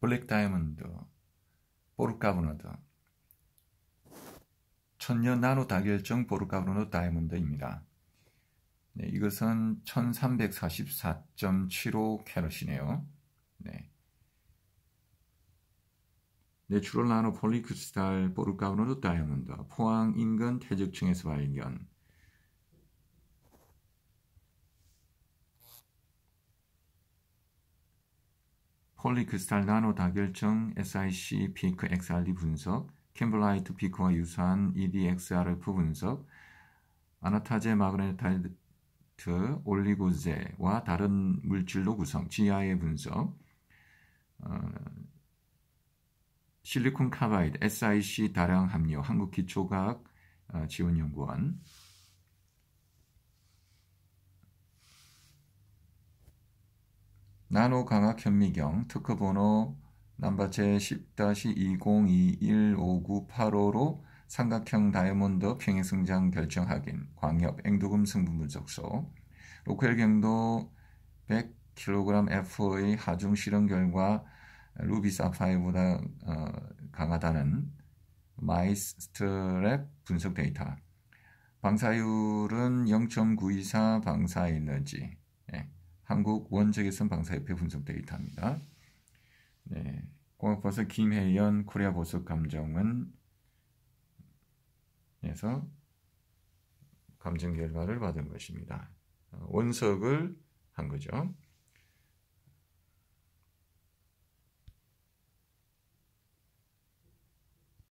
블랙 다이아몬드, 보르카브노드, 천년 나노 다결정 보르카브노드 다이아몬드입니다. 네, 이것은 1344.75 캐럿이네요. 네. 내추럴 나노 폴리크스탈 보르카브노드 다이아몬드 포항 인근 태적층에서 발견 폴리크스탈 나노 다결정 SIC 피크 XRD 분석, 캠블라이트 피크와 유사한 EDXRF 분석, 아나타제 마그네타이트 올리고제와 다른 물질로 구성, GI의 분석, 어, 실리콘 카바이드 SIC 다량 함유 한국기초과학 어, 지원연구원 나노 강학 현미경 특허 번호 남바체 10-20215985로 삼각형 다이아몬드 평행성장 결정 확인 광역 앵두금 성분 분석소 로컬 경도 100kg FO의 하중 실험 결과 루비 사파이보다 어, 강하다는 마이스트랩 분석 데이터 방사율은 0.924 방사 에너지 한국 원적외선 방사협회 분석 데이터입니다. 네, 공학버스 김혜연 코리아 보수 감정은 에서 감정 결과를 받은 것입니다. 어, 원석을 한 거죠.